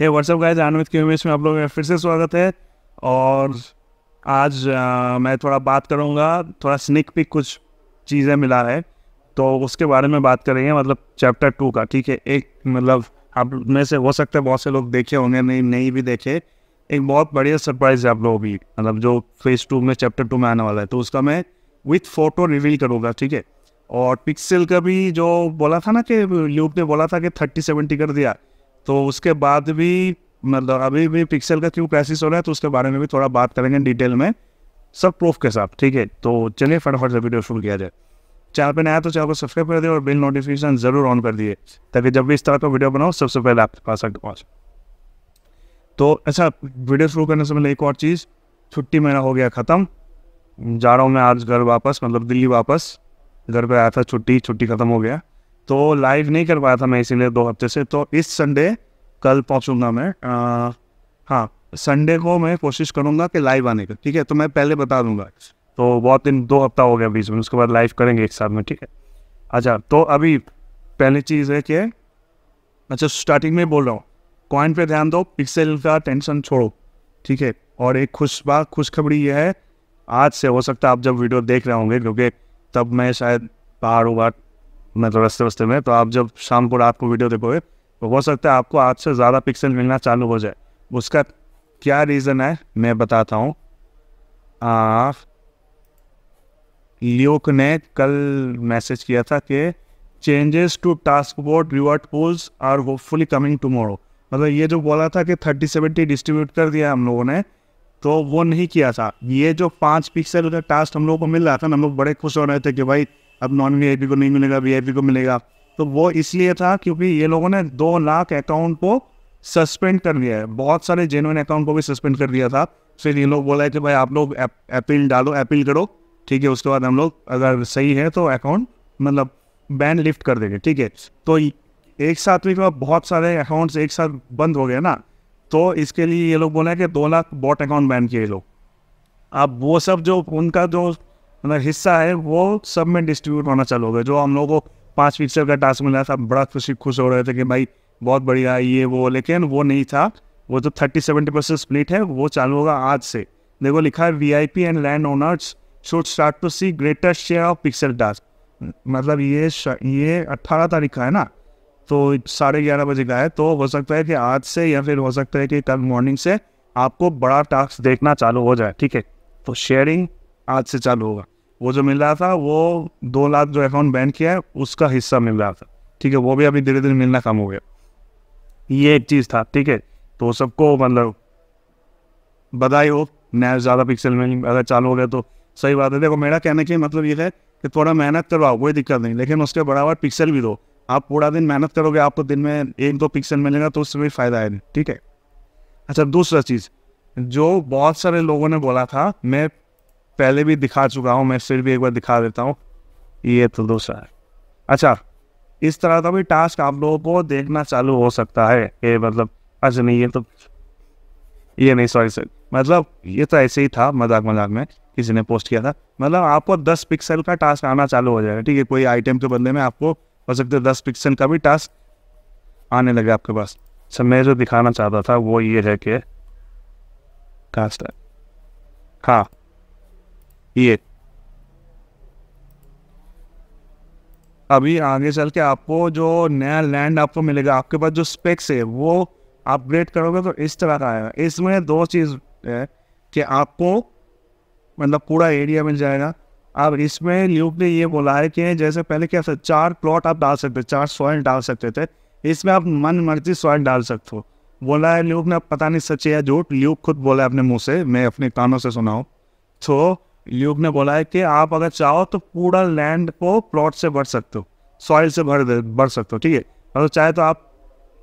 हे WhatsApp guys आनविद के उमेश में आप लोगों का फिर से स्वागत है और आज आ, मैं थोड़ा बात करूँगा थोड़ा स्निक पिक कुछ चीज़ें मिला है तो उसके बारे में बात करेंगे मतलब चैप्टर टू का ठीक है एक मतलब आप में से हो सकता है बहुत से लोग देखे होंगे नहीं नहीं भी देखे एक बहुत बढ़िया सरप्राइज़ है आप लोगों भी मतलब जो फेज़ टू में चैप्टर टू में आने वाला है तो उसका मैं विथ फ़ोटो रिवील करूँगा ठीक है और पिक्सल का भी जो बोला था ना कि यूप ने बोला था कि थर्टी सेवेंटी कर दिया तो उसके बाद भी मतलब अभी भी पिक्सल का क्यों क्राइसिस हो रहा है तो उसके बारे में भी थोड़ा बात करेंगे डिटेल में सब प्रूफ के साथ ठीक है तो चलिए फटाफट से वीडियो शुरू किया जाए चैनल पर नया तो चैनल को सब्सक्राइब कर दिए और बिल नोटिफिकेशन ज़रूर ऑन कर दिए ताकि जब भी इस तरह का वीडियो बनाओ सबसे पहले आपके पास आगे पहुँच तो अच्छा वीडियो शुरू करने से पहले एक और चीज़ छुट्टी मेरा हो गया ख़त्म जा रहा हूँ मैं आज घर वापस मतलब दिल्ली वापस घर पे आया था छुट्टी छुट्टी ख़त्म हो गया तो लाइव नहीं कर पाया था मैं इसीलिए दो हफ्ते से तो इस संडे कल पहुंचूंगा मैं आ, हाँ संडे को मैं कोशिश करूंगा कि लाइव आने का ठीक है तो मैं पहले बता दूंगा तो बहुत दिन दो हफ्ता हो गया बीच में उसके बाद लाइव करेंगे एक साथ में ठीक है अच्छा तो अभी पहली चीज़ है कि अच्छा स्टार्टिंग में बोल रहा हूँ कॉइन पे ध्यान दो पिक्सल का टेंशन छोड़ो ठीक है और एक खुश बात खुशखबरी यह है आज से हो सकता है आप जब वीडियो देख रहे होंगे क्योंकि तब मैं शायद बाहर होगा मतलब रस्ते वस्ते में तो आप जब शाम को रात को वीडियो देखोगे तो हो सकता है आपको आज से ज़्यादा पिक्सल मिलना चालू हो जाए उसका क्या रीज़न है मैं बताता हूँ लियोक ने कल मैसेज किया था कि changes to task board revert polls are hopefully coming tomorrow मतलब ये जो बोला था कि थर्टी सेवेंटी डिस्ट्रीब्यूट कर दिया हम लोगों ने तो वो नहीं किया था ये जो पाँच पिक्सल उधर टास्क हम लोगों को मिल रहा था हम लोग बड़े खुश हो रहे थे कि भाई अब नॉन वी को नहीं मिलेगा वी को मिलेगा तो वो इसलिए था क्योंकि ये लोगों ने दो लाख अकाउंट को सस्पेंड कर दिया है बहुत सारे जेनुअन अकाउंट को भी सस्पेंड कर दिया था फिर ये लोग बोला कि भाई आप लोग अपील डालो अपील करो ठीक है उसके बाद हम लोग अगर सही है तो अकाउंट मतलब बैन लिफ्ट कर देंगे ठीक है तो एक साथ भी तो बहुत सारे अकाउंट्स एक साथ बंद हो गए ना तो इसके लिए ये लोग बोला है कि दो लाख बॉट अकाउंट बैन किए लोग अब वो सब जो उनका जो मतलब हिस्सा है वो सब में डिस्ट्रीब्यूट होना चालू हो गया जो हम लोगों को पाँच पिक्चर का टास्क मिला था बड़ा खुशी खुश हो रहे थे कि भाई बहुत बढ़िया ये वो लेकिन वो नहीं था वो जो थर्टी सेवेंटी परसेंट स्प्लिट है वो चालू होगा आज से देखो लिखा है V I P and land owners should start to see greater share of pixel task मतलब ये ये अट्ठारह तारीख का है ना तो साढ़े ग्यारह बजे का है तो हो सकता है कि आज से या फिर हो सकता है कि कल मॉर्निंग से आपको बड़ा टास्क देखना चालू हो जाए ठीक है तो शेयरिंग आज से चालू होगा वो जो मिल रहा था वो दो लाख जो अकाउंट बैन किया है उसका हिस्सा मिल रहा था ठीक है वो भी अभी धीरे धीरे मिलना कम हो गया ये एक चीज़ था ठीक है तो सबको मतलब बधाई हो नया ज़्यादा पिक्सल में अगर चालू हो गया तो सही बात है देखो मेरा कहने के मतलब ये है कि थोड़ा मेहनत करवाओ कोई दिक्कत नहीं लेकिन उसके बराबर पिक्सल भी दो आप पूरा दिन मेहनत करोगे आपको दिन में एक दो पिक्सल मिलेगा तो उससे भी फ़ायदा है ठीक है अच्छा दूसरा चीज़ जो बहुत सारे लोगों ने बोला था मैं पहले भी दिखा चुका हूँ मैं फिर भी एक बार दिखा देता हूँ ये तो दूसरा है अच्छा इस तरह का भी टास्क आप लोगों को देखना चालू हो सकता है ये मतलब अच्छा नहीं ये तो ये नहीं सॉरी सर मतलब ये तो ऐसे ही था मजाक मजाक में किसी ने पोस्ट किया था मतलब आपको दस पिक्सल का टास्क आना चालू हो जाएगा ठीक है कोई आइटम के बदले में आपको हो सकते दस पिक्सल का भी टास्क आने लगे आपके पास सर अच्छा, मैं जो दिखाना चाहता था वो ये है कि कास्ट हाँ ये अभी आगे चल के आपको जो नया लैंड आपको मिलेगा आपके पास जो स्पेक्स है वो अपग्रेड करोगे तो इस तरह का आएगा इसमें दो चीज़ है कि आपको मतलब पूरा एरिया मिल जाएगा अब इसमें ल्यूब ने ये बोला है कि जैसे पहले क्या था चार प्लॉट आप डाल सकते चार सॉइल डाल सकते थे इसमें आप मन मर्जी सॉइल डाल सकते हो बोला है ल्यूब ने पता नहीं सच है झूठ ल्यूक खुद बोला है अपने मुंह से मैं अपने कानों से सुना हूँ तो ल्यूक ने बोला है कि आप अगर चाहो तो पूरा लैंड को प्लॉट से भर सकते हो सॉइल से भर दे भर सकते हो ठीक है अगर चाहे तो आप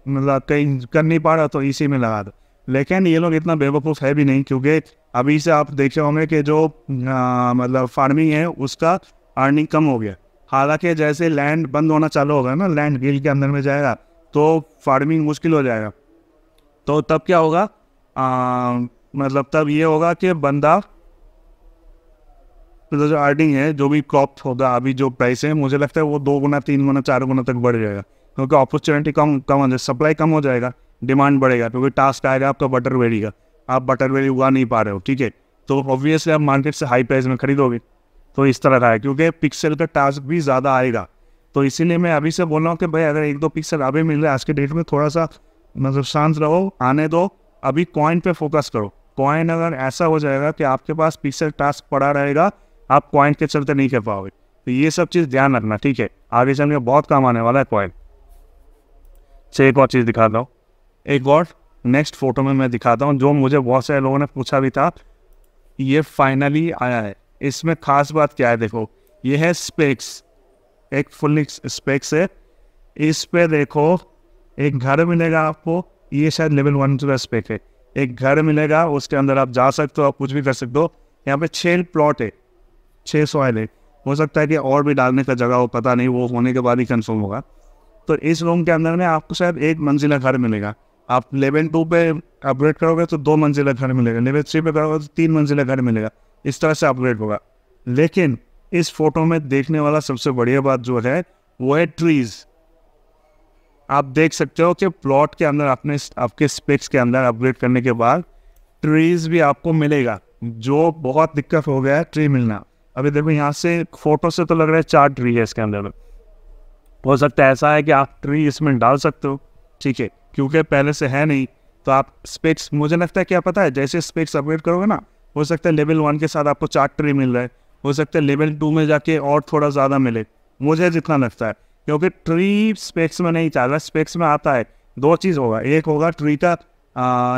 मतलब कहीं कर नहीं पा रहे तो इसी में लगा दो लेकिन ये लोग इतना बेवकूफ़ है भी नहीं क्योंकि अभी से आप देखे होंगे कि जो आ, मतलब फार्मिंग है उसका अर्निंग कम हो गया हालांकि जैसे लैंड बंद होना चालू होगा ना लैंड गिल के अंदर में जाएगा तो फार्मिंग मुश्किल हो जाएगा तो तब क्या होगा आ, मतलब तब ये होगा कि बंदा तो जो अर्निंग है जो भी क्रॉप होगा अभी जो प्राइस है मुझे लगता है वो दो गुना तीन गुना चार गुना तक बढ़ जाएगा क्योंकि अपॉर्चुनिटी कम कम हो जाए सप्लाई कम हो जाएगा डिमांड बढ़ेगा क्योंकि टास्क आएगा आपका बटर वेरी का आप बटर वेरी उगा नहीं पा रहे हो ठीक है तो ऑब्वियसली आप मार्केट से हाई प्राइस में खरीदोगे तो इस तरह का है क्योंकि पिक्सल का टास्क भी ज़्यादा आएगा तो इसीलिए मैं अभी से बोल रहा हूँ कि भाई अगर एक दो पिक्सल अभी मिल रहा है आज के डेट में थोड़ा सा मतलब शांत रहो आने दो अभी कॉइन पे फोकस करो कॉइन अगर ऐसा हो जाएगा कि आपके पास पिक्सल टास्क पड़ा रहेगा आप पॉइंट के चलते नहीं कर पाओगे तो ये सब चीज़ ध्यान रखना ठीक है आगे से हमें बहुत काम आने वाला है पॉइंट से अच्छा, एक और चीज़ दिखाता हूँ एक और नेक्स्ट फोटो में मैं दिखाता हूँ जो मुझे बहुत सारे लोगों ने पूछा भी था ये फाइनली आया है इसमें खास बात क्या है देखो ये है स्पेक्स एक फुल स्पेक्स है इस पे देखो एक घर मिलेगा आपको ये शायद लेवल वन का स्पेक है एक घर मिलेगा उसके अंदर आप जा सकते हो आप कुछ भी कर सकते हो यहाँ पे छह प्लॉट है छः सौ आए हो सकता है कि और भी डालने का जगह हो पता नहीं वो होने के बाद ही कंफर्म होगा तो इस रूम के अंदर में आपको शायद एक मंजिला घर मिलेगा आप लेवल टू पे अपग्रेड करोगे तो दो मंजिला घर मिलेगा लेवल थ्री पे करोगे तो तीन मंजिला घर मिलेगा इस तरह से अपग्रेड होगा लेकिन इस फोटो में देखने वाला सबसे बढ़िया बात जो है वो है ट्रीज आप देख सकते हो कि प्लॉट के अंदर आपने आपके स्पेक्स के अंदर अपग्रेड करने के बाद ट्रीज भी आपको मिलेगा जो बहुत दिक्कत हो गया है ट्री मिलना अभी देखो यहाँ से फोटो से तो लग रहा है चार ट्री है इसके अंदर में हो सकता है ऐसा है कि आप ट्री इसमें डाल सकते हो ठीक है क्योंकि पहले से है नहीं तो आप स्पेक्स मुझे लगता है क्या पता है जैसे स्पेक्स अपग्रेड करोगे ना हो सकता है लेवल वन के साथ आपको चार ट्री मिल रहा है हो सकता है लेवल टू में जाके और थोड़ा ज़्यादा मिले मुझे जितना लगता है क्योंकि ट्री स्पेक्स में नहीं चाह रहा स्पेक्स में आता है दो चीज़ होगा एक होगा ट्री का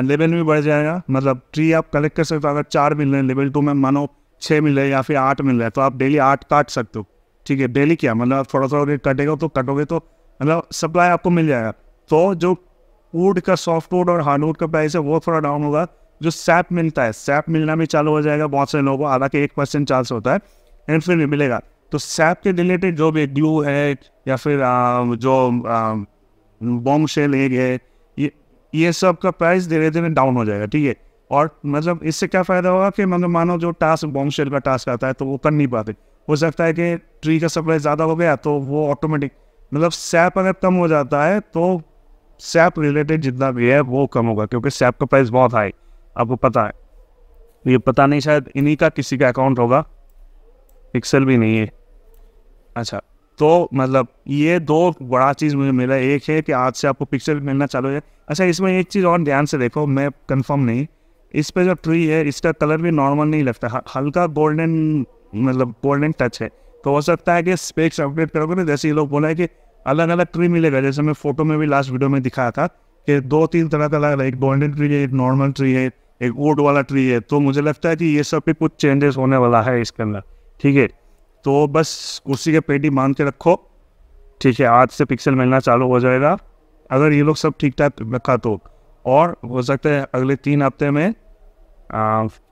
लेवल भी बढ़ जाएगा मतलब ट्री आप कलेक्ट कर सकते हो अगर चार मिल रहे हैं लेवल टू में मानो छः मिल रहा है या फिर आठ मिल रहा है तो आप डेली आठ काट सकते हो ठीक है डेली क्या मतलब थोड़ा थोड़ा रेट कटेगा तो कटोगे तो मतलब सप्लाई आपको मिल जाएगा तो जो वुड का सॉफ्ट वुड और हार्डवुड का प्राइस है वो थोड़ा डाउन होगा जो सैप मिलता है सैप मिलना भी चालू हो जाएगा बहुत सारे लोगों को आधा के एक परसेंट चांस होता है एंड फिर भी मिलेगा तो सैप के रिलेटेड जो भी ग्लू है या फिर आ, जो बॉम्ब शेल एग है ये ये सब का प्राइस धीरे धीरे डाउन हो जाएगा ठीक है और मतलब इससे क्या फ़ायदा होगा कि मतलब मानो जो टास्क बॉम्ब शेल का टास्क आता है तो वो कर नहीं पाते हो सकता है कि ट्री का सप्लाई ज़्यादा हो गया तो वो ऑटोमेटिक मतलब सैप अगर कम हो जाता है तो सैप रिलेटेड जितना भी है वो कम होगा क्योंकि सैप का प्राइस बहुत हाई आपको पता है ये पता नहीं शायद इन्हीं का किसी का अकाउंट होगा पिक्सल भी नहीं है अच्छा तो मतलब ये दो बड़ा चीज़ मुझे मिला एक है कि आज से आपको पिक्सल मिलना चालू है अच्छा इसमें एक चीज़ और ध्यान से देखो मैं कंफर्म नहीं इस पे जो ट्री है इसका कलर भी नॉर्मल नहीं लगता हल्का गोल्डन मतलब गोल्डन टच है तो हो सकता है कि स्पेक्स अपडेट करोगे ना जैसे ये लोग बोला है कि अलग अलग ट्री मिलेगा जैसे मैं फोटो में भी लास्ट वीडियो में दिखाया था कि दो तीन तरह का अलग एक गोल्डन ट्री है एक नॉर्मल ट्री है एक वुड वाला ट्री है तो मुझे लगता है कि ये सब पे कुछ चेंजेस होने वाला है इसके अंदर ठीक है तो बस कुर्सी के पेटी मान के रखो ठीक है आज से पिक्सल मिलना चालू हो जाएगा अगर ये लोग सब ठीक ठाक रखा तो और हो सकता है अगले तीन हफ्ते में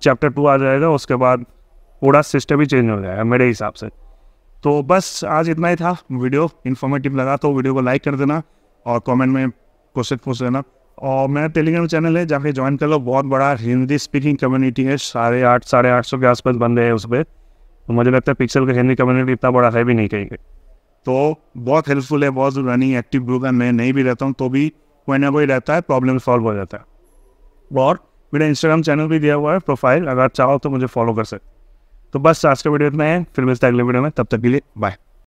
चैप्टर टू आ जाएगा उसके बाद पूरा सिस्टम ही चेंज हो जाएगा मेरे हिसाब से तो बस आज इतना ही था वीडियो इन्फॉर्मेटिव लगा तो वीडियो को लाइक कर देना और कमेंट में क्वेश्चन पूछ देना और मेरा टेलीग्राम चैनल है पे ज्वाइन कर लो बहुत बड़ा हिंदी स्पीकिंग कम्युनिटी है साढ़े आठ साढ़े आठ सौ के आसपास बंदे हैं उस पर तो मुझे लगता है पिक्सल का हिंदी कम्युनिटी इतना बड़ा है भी नहीं कहीं तो बहुत हेल्पफुल है बहुत रनिंग एक्टिव ग्रुप है मैं नहीं भी रहता हूँ तो भी वैन कोई रहता है प्रॉब्लम सॉल्व हो जाता है और मेरा इंस्टाग्राम चैनल भी दिया हुआ है प्रोफाइल अगर आप चाहो तो मुझे फॉलो कर सकते तो बस आज का वीडियो इतना है फिर मिलते अगले वीडियो में तब तक के लिए बाय